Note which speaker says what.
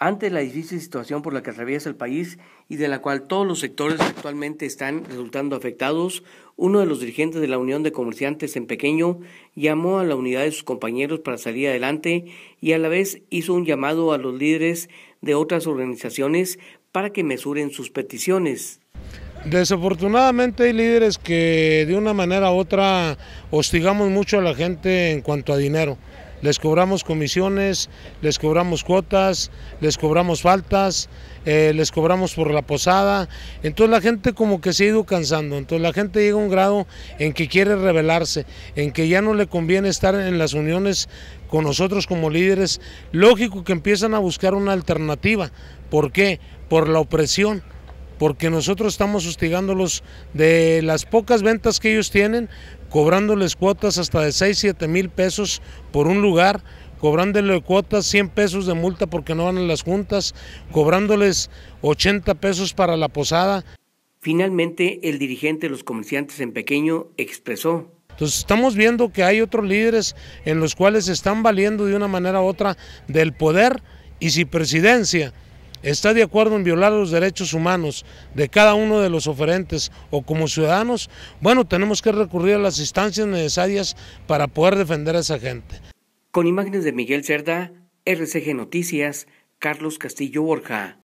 Speaker 1: ante la difícil situación por la que atraviesa el país y de la cual todos los sectores actualmente están resultando afectados, uno de los dirigentes de la Unión de Comerciantes en Pequeño llamó a la unidad de sus compañeros para salir adelante y a la vez hizo un llamado a los líderes de otras organizaciones para que mesuren sus peticiones.
Speaker 2: Desafortunadamente hay líderes que de una manera u otra hostigamos mucho a la gente en cuanto a dinero les cobramos comisiones, les cobramos cuotas, les cobramos faltas, eh, les cobramos por la posada. Entonces la gente como que se ha ido cansando, entonces la gente llega a un grado en que quiere rebelarse, en que ya no le conviene estar en las uniones con nosotros como líderes. Lógico que empiezan a buscar una alternativa. ¿Por qué? Por la opresión porque nosotros estamos hostigándolos de las pocas ventas que ellos tienen, cobrándoles cuotas hasta de 6, 7 mil pesos por un lugar, cobrándoles cuotas 100 pesos de multa porque no van a las juntas, cobrándoles 80 pesos para la posada. Finalmente, el dirigente de los comerciantes en pequeño expresó entonces estamos viendo que hay otros líderes en los cuales están valiendo de una manera u otra del poder y si presidencia está de acuerdo en violar los derechos humanos de cada uno de los oferentes o como ciudadanos, bueno, tenemos que recurrir a las instancias necesarias para poder defender a esa gente. Con imágenes de Miguel Cerda, RCG
Speaker 1: Noticias, Carlos Castillo Borja.